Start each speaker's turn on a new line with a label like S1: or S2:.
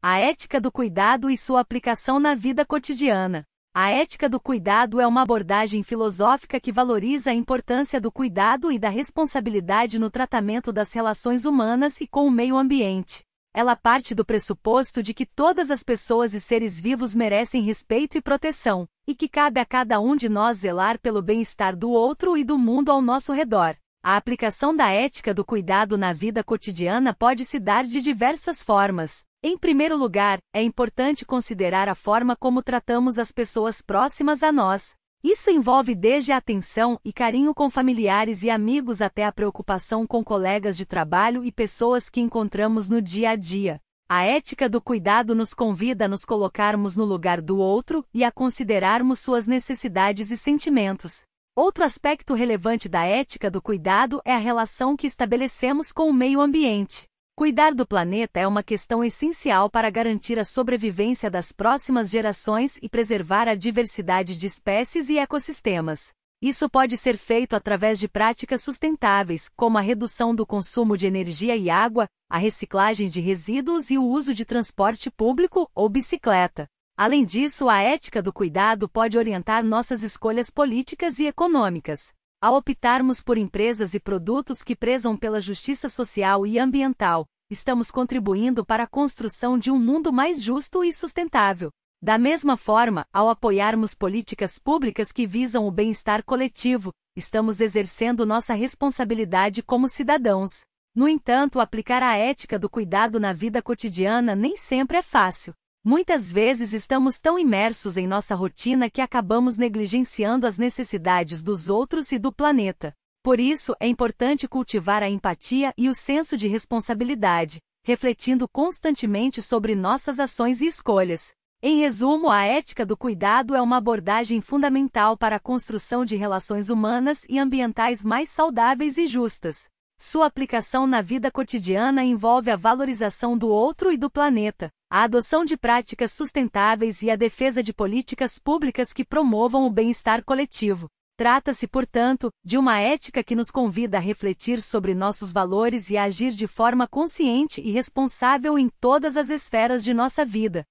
S1: A ética do cuidado e sua aplicação na vida cotidiana. A ética do cuidado é uma abordagem filosófica que valoriza a importância do cuidado e da responsabilidade no tratamento das relações humanas e com o meio ambiente. Ela parte do pressuposto de que todas as pessoas e seres vivos merecem respeito e proteção, e que cabe a cada um de nós zelar pelo bem-estar do outro e do mundo ao nosso redor. A aplicação da ética do cuidado na vida cotidiana pode se dar de diversas formas, em primeiro lugar, é importante considerar a forma como tratamos as pessoas próximas a nós. Isso envolve desde a atenção e carinho com familiares e amigos até a preocupação com colegas de trabalho e pessoas que encontramos no dia a dia. A ética do cuidado nos convida a nos colocarmos no lugar do outro e a considerarmos suas necessidades e sentimentos. Outro aspecto relevante da ética do cuidado é a relação que estabelecemos com o meio ambiente. Cuidar do planeta é uma questão essencial para garantir a sobrevivência das próximas gerações e preservar a diversidade de espécies e ecossistemas. Isso pode ser feito através de práticas sustentáveis, como a redução do consumo de energia e água, a reciclagem de resíduos e o uso de transporte público ou bicicleta. Além disso, a ética do cuidado pode orientar nossas escolhas políticas e econômicas. Ao optarmos por empresas e produtos que prezam pela justiça social e ambiental, estamos contribuindo para a construção de um mundo mais justo e sustentável. Da mesma forma, ao apoiarmos políticas públicas que visam o bem-estar coletivo, estamos exercendo nossa responsabilidade como cidadãos. No entanto, aplicar a ética do cuidado na vida cotidiana nem sempre é fácil. Muitas vezes estamos tão imersos em nossa rotina que acabamos negligenciando as necessidades dos outros e do planeta. Por isso, é importante cultivar a empatia e o senso de responsabilidade, refletindo constantemente sobre nossas ações e escolhas. Em resumo, a ética do cuidado é uma abordagem fundamental para a construção de relações humanas e ambientais mais saudáveis e justas. Sua aplicação na vida cotidiana envolve a valorização do outro e do planeta, a adoção de práticas sustentáveis e a defesa de políticas públicas que promovam o bem-estar coletivo. Trata-se, portanto, de uma ética que nos convida a refletir sobre nossos valores e a agir de forma consciente e responsável em todas as esferas de nossa vida.